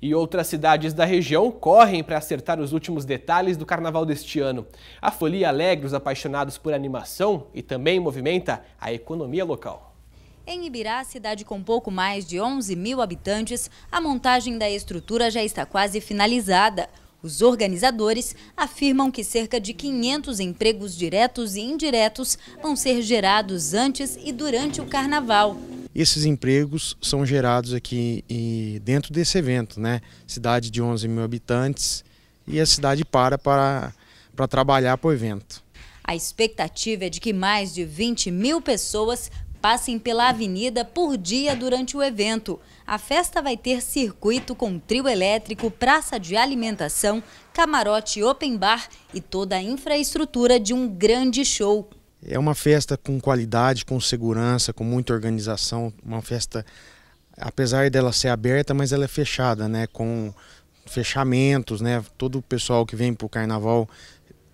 e outras cidades da região correm para acertar os últimos detalhes do carnaval deste ano. A folia alegra os apaixonados por animação e também movimenta a economia local. Em Ibirá, cidade com pouco mais de 11 mil habitantes, a montagem da estrutura já está quase finalizada. Os organizadores afirmam que cerca de 500 empregos diretos e indiretos vão ser gerados antes e durante o carnaval. Esses empregos são gerados aqui e dentro desse evento, né? Cidade de 11 mil habitantes e a cidade para para, para trabalhar para o evento. A expectativa é de que mais de 20 mil pessoas passem pela avenida por dia durante o evento. A festa vai ter circuito com trio elétrico, praça de alimentação, camarote open bar e toda a infraestrutura de um grande show. É uma festa com qualidade, com segurança, com muita organização, uma festa apesar dela ser aberta, mas ela é fechada, né, com fechamentos, né? Todo o pessoal que vem para o carnaval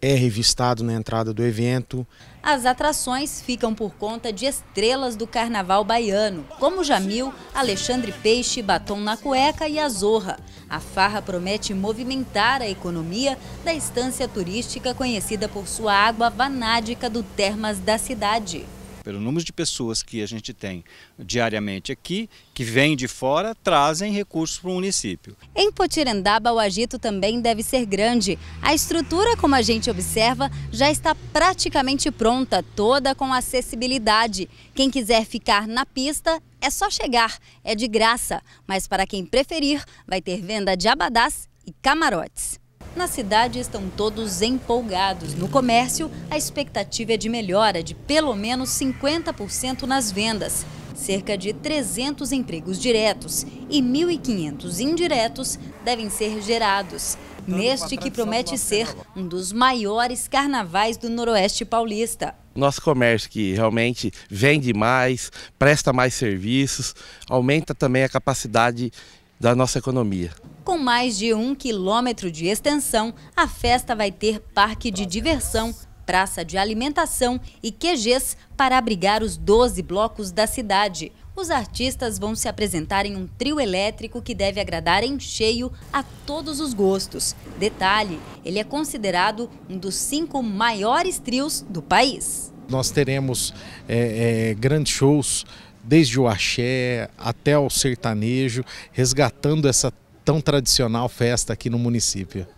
é revistado na entrada do evento. As atrações ficam por conta de estrelas do carnaval baiano, como Jamil, Alexandre Peixe, Batom na Cueca e Azorra. A farra promete movimentar a economia da estância turística conhecida por sua água vanádica do Termas da cidade pelo número de pessoas que a gente tem diariamente aqui, que vêm de fora, trazem recursos para o município. Em Potirendaba, o agito também deve ser grande. A estrutura, como a gente observa, já está praticamente pronta, toda com acessibilidade. Quem quiser ficar na pista, é só chegar, é de graça. Mas para quem preferir, vai ter venda de abadás e camarotes. Na cidade estão todos empolgados. No comércio, a expectativa é de melhora de pelo menos 50% nas vendas, cerca de 300 empregos diretos e 1.500 indiretos devem ser gerados. Neste que promete ser né, um dos maiores carnavais do Noroeste Paulista nosso comércio que realmente vende mais, presta mais serviços, aumenta também a capacidade da nossa economia. Com mais de um quilômetro de extensão, a festa vai ter parque de diversão, praça de alimentação e QGs para abrigar os 12 blocos da cidade. Os artistas vão se apresentar em um trio elétrico que deve agradar em cheio a todos os gostos. Detalhe, ele é considerado um dos cinco maiores trios do país. Nós teremos é, é, grandes shows desde o axé até o sertanejo, resgatando essa tão tradicional festa aqui no município.